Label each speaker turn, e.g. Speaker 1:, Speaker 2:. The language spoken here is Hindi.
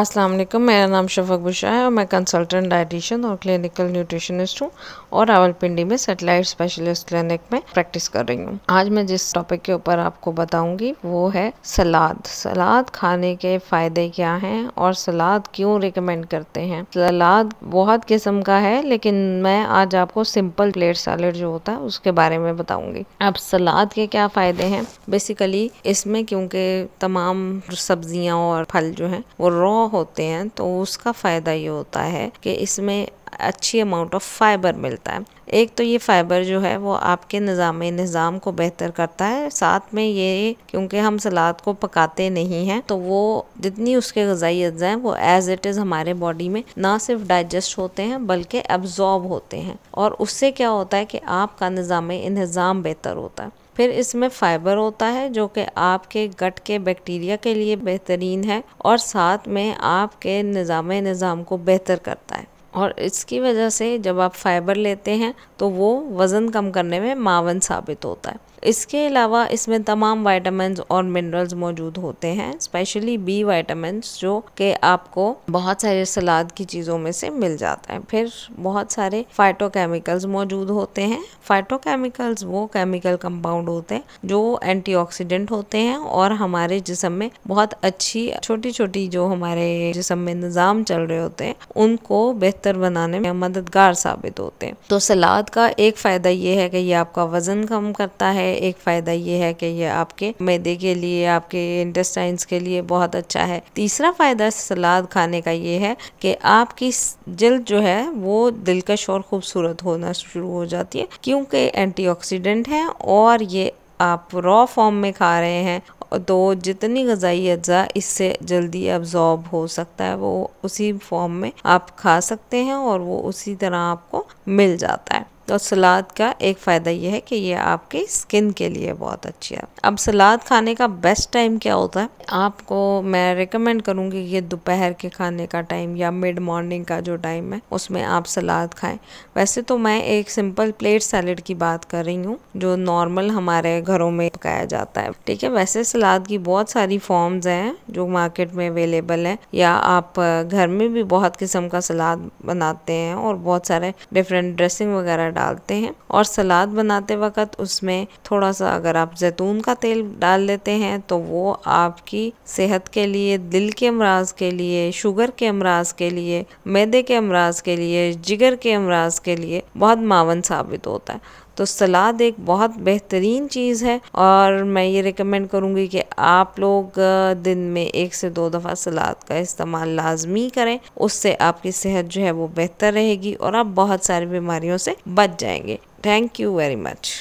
Speaker 1: अस्सलाम वालेकुम मेरा नाम शफक बुशा है और मैं कंसल्टेंट डाइटिशियन और क्लिनिकल न्यूट्रिशनिस्ट हूँ और रावलपिंडी में सेटेलाइट स्पेशलिस्ट क्लिनिक में प्रैक्टिस कर रही हूँ आज मैं जिस टॉपिक के ऊपर आपको बताऊंगी वो है सलाद सलाद खाने के फ़ायदे क्या हैं और सलाद क्यों रिकमेंड करते हैं सलाद बहुत किस्म का है लेकिन मैं आज आपको सिंपल प्लेट सैलड जो होता है उसके बारे में बताऊँगी अब सलाद के क्या फ़ायदे हैं बेसिकली इसमें क्योंकि तमाम सब्जियाँ और फल जो हैं वो रॉ रॉ होते हैं तो उसका फ़ायदा ये होता है कि इसमें अच्छी अमाउंट ऑफ फाइबर मिलता है एक तो ये फ़ाइबर जो है वो आपके निज़ाम निज़ाम को बेहतर करता है साथ में ये क्योंकि हम सलाद को पकाते नहीं हैं तो वो जितनी उसके गजाई अज्जा हैं वो एज इट इज़ हमारे बॉडी में ना सिर्फ डाइजेस्ट होते हैं बल्कि एब्जॉर्ब होते हैं और उससे क्या होता है कि आपका निज़ाम इन्हज़ाम बेहतर होता है फिर इसमें फाइबर होता है जो कि आपके गट के बैक्टीरिया के लिए बेहतरीन है और साथ में आपके निज़ाम निज़ाम को बेहतर करता है और इसकी वजह से जब आप फाइबर लेते हैं तो वो वज़न कम करने में मावन साबित होता है इसके अलावा इसमें तमाम वाइटामस और मिनरल्स मौजूद होते हैं स्पेशली बी वाइटामस जो कि आपको बहुत सारे सलाद की चीज़ों में से मिल जाता है फिर बहुत सारे फाइटोकेमिकल्स मौजूद होते हैं फाइटोकेमिकल्स वो केमिकल कंपाउंड होते हैं जो एंटीऑक्सीडेंट होते हैं और हमारे जिसम में बहुत अच्छी छोटी छोटी जो हमारे जिसम में निज़ाम चल रहे होते हैं उनको बेहतर बेहतर बनाने में मददगार साबित होते हैं तो सलाद का एक फ़ायदा ये है कि ये आपका वज़न कम करता है एक फ़ायदा ये है कि ये आपके मैदे के लिए आपके इंटेस्टाइंस के लिए बहुत अच्छा है तीसरा फ़ायदा सलाद खाने का ये है कि आपकी जल्द जो है वो दिलकश और खूबसूरत होना शुरू हो जाती है क्योंकि एंटीऑक्सीडेंट है और ये आप रॉ फॉर्म में खा रहे हैं तो जितनी गज़ाई अज्जा इससे जल्दी अब्जॉर्ब हो सकता है वो उसी फॉर्म में आप खा सकते हैं और वो उसी तरह आपको मिल जाता है तो सलाद का एक फ़ायदा यह है कि ये आपकी स्किन के लिए बहुत अच्छी है अब सलाद खाने का बेस्ट टाइम क्या होता है आपको मैं रिकमेंड करूँगी ये दोपहर के खाने का टाइम या मिड मॉर्निंग का जो टाइम है उसमें आप सलाद खाएं वैसे तो मैं एक सिंपल प्लेट सैलड की बात कर रही हूँ जो नॉर्मल हमारे घरों में पकाया जाता है ठीक है वैसे सलाद की बहुत सारी फॉर्म्स हैं जो मार्केट में अवेलेबल है या आप घर में भी बहुत किस्म का सलाद बनाते हैं और बहुत सारे डिफरेंट ड्रेसिंग वगैरह डालते हैं और सलाद बनाते वक्त उसमें थोड़ा सा अगर आप जैतून का तेल डाल लेते हैं तो वो आपकी सेहत के लिए दिल के अमराज के लिए शुगर के अमराज के लिए मैदे के अमराज के लिए जिगर के अमराज के लिए बहुत मावन साबित होता है तो सलाद एक बहुत बेहतरीन चीज़ है और मैं ये रिकमेंड करूँगी कि आप लोग दिन में एक से दो दफ़ा सलाद का इस्तेमाल लाजमी करें उससे आपकी सेहत जो है वो बेहतर रहेगी और आप बहुत सारी बीमारियों से बच जाएंगे थैंक यू वेरी मच